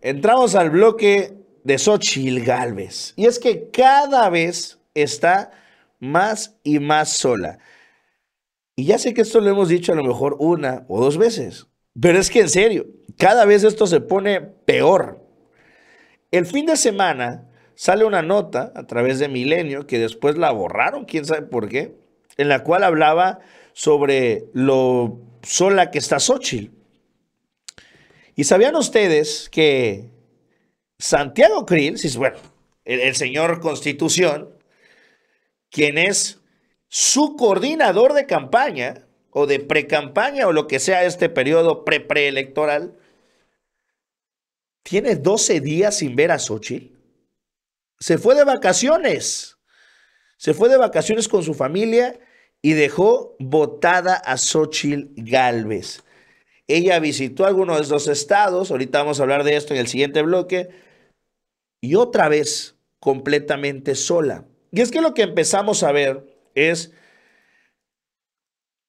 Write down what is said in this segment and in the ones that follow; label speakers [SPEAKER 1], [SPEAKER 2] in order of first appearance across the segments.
[SPEAKER 1] Entramos al bloque de Xochitl Galvez. Y es que cada vez está más y más sola. Y ya sé que esto lo hemos dicho a lo mejor una o dos veces, pero es que en serio, cada vez esto se pone peor. El fin de semana sale una nota a través de Milenio, que después la borraron, quién sabe por qué, en la cual hablaba sobre lo sola que está Xochitl. ¿Y sabían ustedes que Santiago Krill, bueno, el, señor Constitución, quien es su coordinador de campaña o de pre-campaña, o lo que sea este periodo pre-preelectoral, tiene 12 días sin ver a Xochitl. Se fue de vacaciones. Se fue de vacaciones con su familia y dejó votada a Xochitl Galvez. Ella visitó algunos de esos estados, ahorita vamos a hablar de esto en el siguiente bloque, y otra vez completamente sola. Y es que lo que empezamos a ver es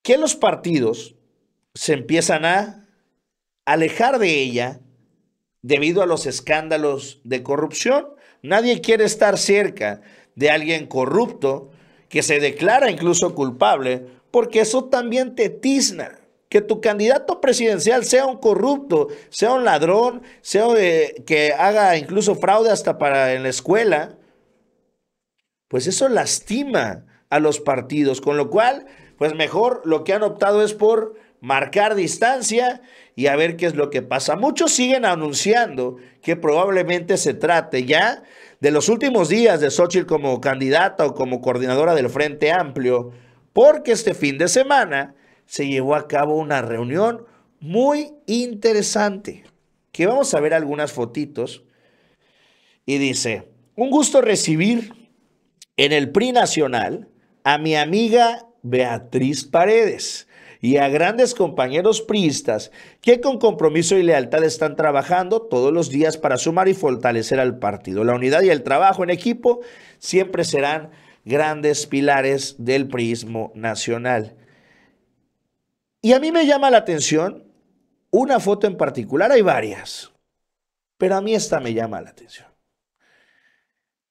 [SPEAKER 1] que los partidos se empiezan a alejar de ella debido a los escándalos de corrupción. Nadie quiere estar cerca de alguien corrupto que se declara incluso culpable, porque eso también te tizna que tu candidato presidencial sea un corrupto, sea un ladrón, sea que haga incluso fraude hasta para en la escuela, pues eso lastima a los partidos, con lo cual, pues mejor lo que han optado es por marcar distancia y a ver qué es lo que pasa. Muchos siguen anunciando que probablemente se trate ya de los últimos días de Xochitl como candidata o como coordinadora del Frente Amplio, porque este fin de semana se llevó a cabo una reunión muy interesante, que vamos a ver algunas fotitos. Y dice, un gusto recibir en el PRI Nacional a mi amiga Beatriz Paredes y a grandes compañeros priistas que con compromiso y lealtad están trabajando todos los días para sumar y fortalecer al partido. La unidad y el trabajo en equipo siempre serán grandes pilares del priismo nacional. Y a mí me llama la atención una foto en particular, hay varias, pero a mí esta me llama la atención.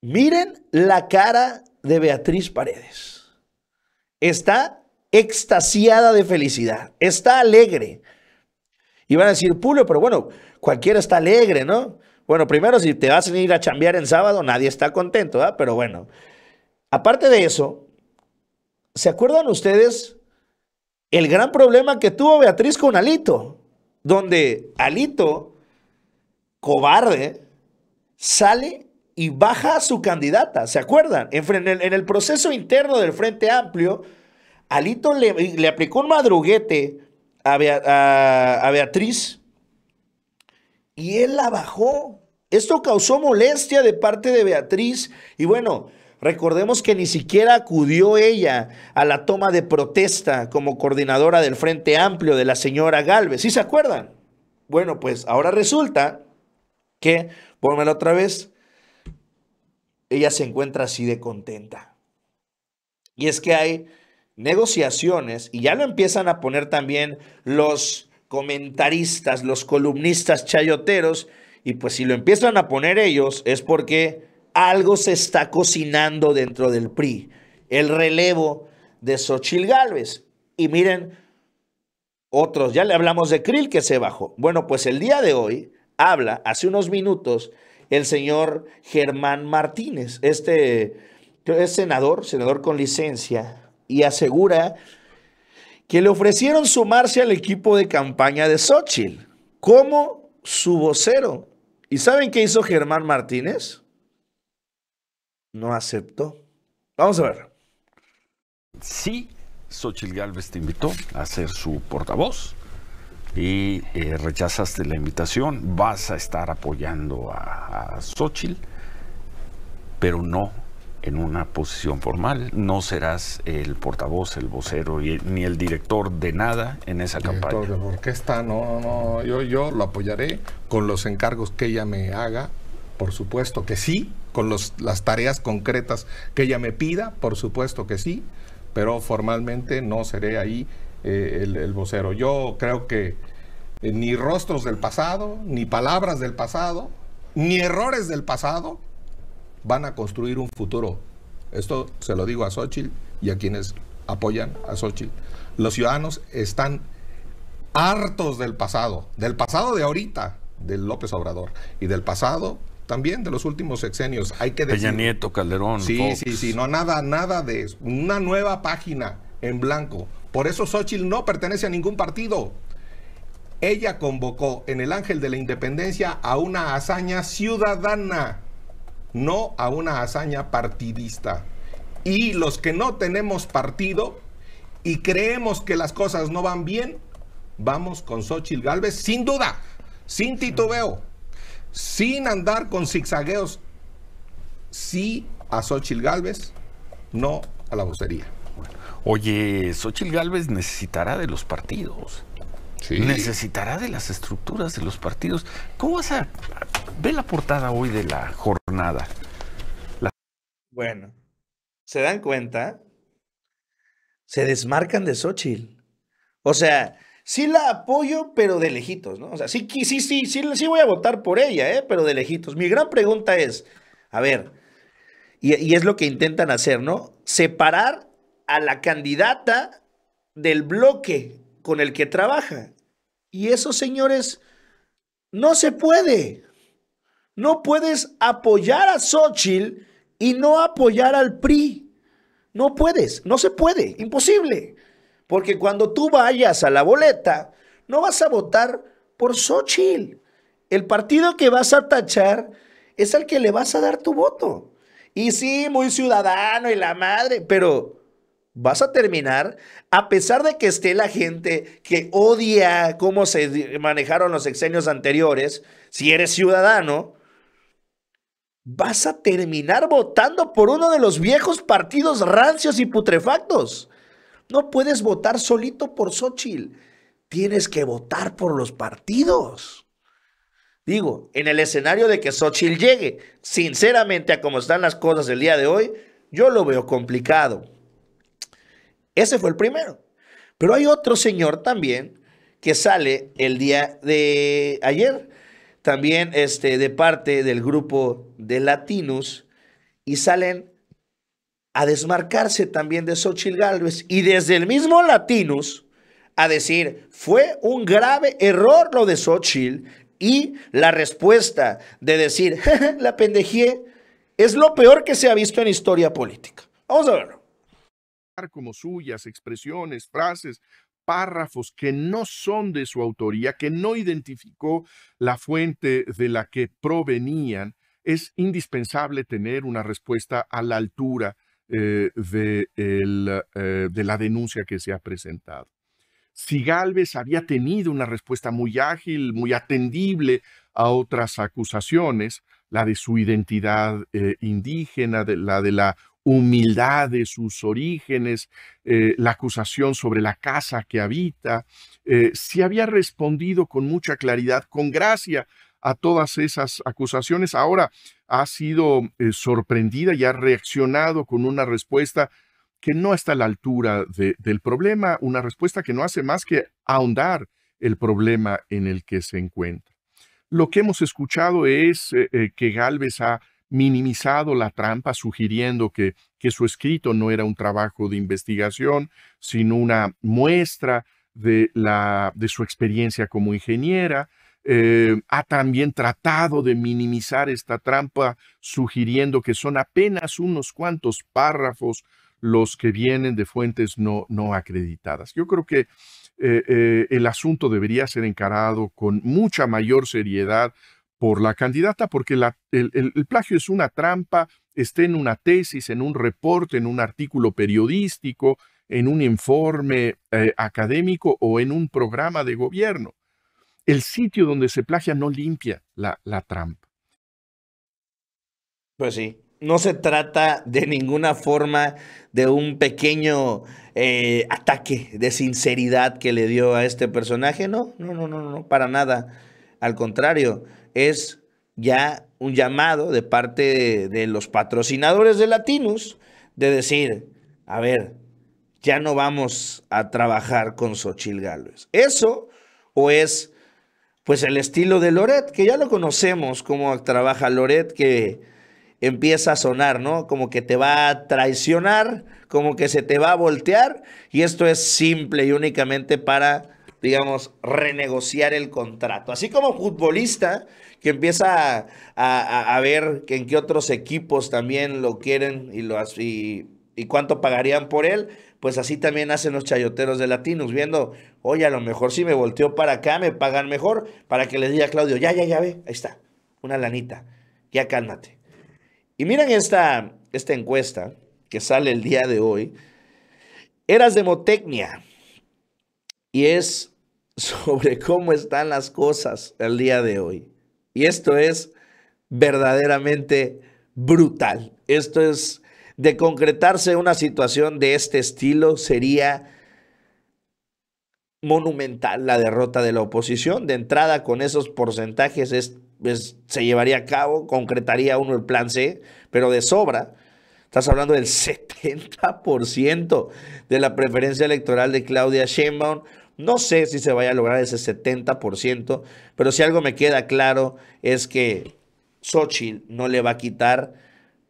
[SPEAKER 1] Miren la cara de Beatriz Paredes. Está extasiada de felicidad, está alegre. Y van a decir, Pulo, pero bueno, cualquiera está alegre, ¿no? Bueno, primero, si te vas a ir a chambear en sábado, nadie está contento, ¿ah? Pero bueno, aparte de eso, ¿se acuerdan ustedes el gran problema que tuvo Beatriz con Alito, donde Alito, cobarde, sale y baja a su candidata. ¿Se acuerdan? En el, proceso interno del Frente Amplio, Alito le, aplicó un madruguete a Beatriz y él la bajó. Esto causó molestia de parte de Beatriz y bueno, Recordemos que ni siquiera acudió ella a la toma de protesta como coordinadora del Frente Amplio de la señora Galvez. ¿Sí se acuerdan? Bueno, pues ahora resulta que, pónmelo otra vez, ella se encuentra así de contenta. Y es que hay negociaciones y ya lo empiezan a poner también los comentaristas, los columnistas chayoteros, y pues si lo empiezan a poner ellos es porque algo se está cocinando dentro del PRI, el relevo de Sochil Gálvez. Y miren, otros, ya le hablamos de Krill que se bajó. Bueno, pues el día de hoy habla, hace unos minutos, el señor Germán Martínez, este es senador, senador con licencia, y asegura que le ofrecieron sumarse al equipo de campaña de Xochitl como su vocero. ¿Y saben qué hizo Germán Martínez? no aceptó. Vamos a ver.
[SPEAKER 2] ...si Xochitl Galvez te invitó a ser su portavoz y eh, rechazaste la invitación. Vas a estar apoyando a, a pero no en una posición formal. No serás el portavoz, el vocero ni el director de nada en esa campaña.
[SPEAKER 3] no, no. Yo, yo lo apoyaré con los encargos que ella me haga. Por supuesto que sí, con los, las tareas concretas que ella me pida, por supuesto que sí, pero formalmente no seré ahí eh, el, vocero. Yo creo que eh, ni rostros del pasado, ni palabras del pasado, ni errores del pasado van a construir un futuro. Esto se lo digo a Xochitl y a quienes apoyan a Xochitl. Los ciudadanos están hartos del pasado, del pasado de ahorita, del López Obrador, y del pasado también de los últimos sexenios. Hay que decir.
[SPEAKER 2] Nieto, Calderón. Sí, sí,
[SPEAKER 3] sí, no nada, nada de una nueva página en blanco. Por eso Xochitl no pertenece a ningún partido. Ella convocó en el Ángel de la Independencia a una hazaña ciudadana, no a una hazaña partidista. Y los que no tenemos partido y creemos que las cosas no van bien, vamos con Xochitl Galvez, sin duda, sin titubeo sin andar con zigzagueos, sí a Xochitl Galvez, no a la vocería. Oye, Xochitl Galvez necesitará de los partidos. Sí.
[SPEAKER 2] Necesitará de las estructuras de los partidos. ¿Cómo vas a.? Ve la portada hoy de la
[SPEAKER 1] jornada. Bueno, ¿se dan cuenta? Se desmarcan de Xochitl. O sea, sí la apoyo, pero de lejitos, ¿no? O sea, sí, sí, sí, sí, sí voy a votar por ella, ¿eh? Pero de lejitos. Mi gran pregunta es, a ver, y, es lo que intentan hacer, ¿no? Separar a la candidata del bloque con el que trabaja. Y eso, señores, no se puede. No puedes apoyar a Xochitl y no apoyar al PRI. No puedes, no se puede, imposible. Porque cuando tú vayas a la boleta, no vas a votar por Xochitl. El partido que vas a tachar es el que le vas a dar tu voto. Y sí, muy ciudadano y la madre, pero vas a terminar, a pesar de que esté la gente que odia cómo se manejaron los exenios anteriores, si eres ciudadano, vas a terminar votando por uno de los viejos partidos rancios y putrefactos. No puedes votar solito por Xochitl. Tienes que votar por los partidos. Digo, en el escenario de que Xochitl llegue, sinceramente, a como están las cosas el día de hoy, yo lo veo complicado. Ese fue el primero. Pero hay otro señor también que sale el día de ayer, también este, de parte del grupo de latinos, y salen a desmarcarse también de Xochitl Galvez y desde el mismo Latinus a decir, fue un grave error lo de Xochitl y la respuesta de decir, la pendejía es lo peor que se ha visto en historia política. Vamos a verlo.
[SPEAKER 2] Como suyas, expresiones, frases, párrafos que no son de su autoría, que no identificó la fuente de la que provenían, es indispensable tener una respuesta a la altura eh, eh, de, la denuncia que se ha presentado. Si Galvez había tenido una respuesta muy ágil, muy atendible a otras acusaciones, la de su identidad eh, indígena, la de la humildad de sus orígenes, la acusación sobre la casa que habita, si había respondido con mucha claridad, con gracia a todas esas acusaciones. Ahora ha sido eh, sorprendida y ha reaccionado con una respuesta que no está a la altura del problema, una respuesta que no hace más que ahondar el problema en el que se encuentra. Lo que hemos escuchado es eh, eh, que Galvez ha minimizado la trampa, sugiriendo que, que, su escrito no era un trabajo de investigación, sino una muestra de, la, de su experiencia como ingeniera. Eh, ha también tratado de minimizar esta trampa, sugiriendo que son apenas unos cuantos párrafos los que vienen de fuentes no, no acreditadas. Yo creo que eh, eh, el asunto debería ser encarado con mucha mayor seriedad por la candidata, porque el, plagio es una trampa, esté en una tesis, en un reporte, en un artículo periodístico, en un informe académico o en un programa de gobierno el sitio donde se plagia no limpia la, trampa.
[SPEAKER 1] Pues sí, no se trata de ninguna forma de un pequeño eh, ataque de sinceridad que le dio a este personaje. No, no, no, no, no, para nada. Al contrario, es ya un llamado de parte de, los patrocinadores de Latinos de decir, a ver, ya no vamos a trabajar con Xochil Gálvez. ¿Eso o es pues el estilo de Loret, que ya lo conocemos, cómo trabaja Loret, que empieza a sonar, ¿no? Como que te va a traicionar, como que se te va a voltear, y esto es simple y únicamente para digamos, renegociar el contrato. Así como futbolista que empieza a, ver que en qué otros equipos también lo quieren y lo así y cuánto pagarían por él, pues así también hacen los chayoteros de Latinos, viendo, oye, a lo mejor si me volteo para acá, me pagan mejor, para que le diga a Claudio, ya, ya, ya ve, ahí está, una lanita, ya cálmate. Y miren esta, esta encuesta que sale el día de hoy, Eras Demotecnia, y es sobre cómo están las cosas el día de hoy. Y esto es verdaderamente brutal. Esto es de concretarse una situación de este estilo sería monumental la derrota de la oposición. De entrada, con esos porcentajes es, se llevaría a cabo, concretaría uno el plan C, pero de sobra. Estás hablando del 70% de la preferencia electoral de Claudia Sheinbaum. No sé si se vaya a lograr ese 70%, pero si algo me queda claro es que Xochitl no le va a quitar,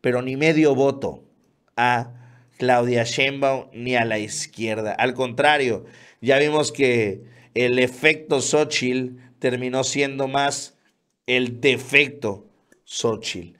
[SPEAKER 1] pero ni medio voto a Claudia Sheinbaum ni a la izquierda. Al contrario, ya vimos que el efecto Xochitl terminó siendo más el defecto Xochitl.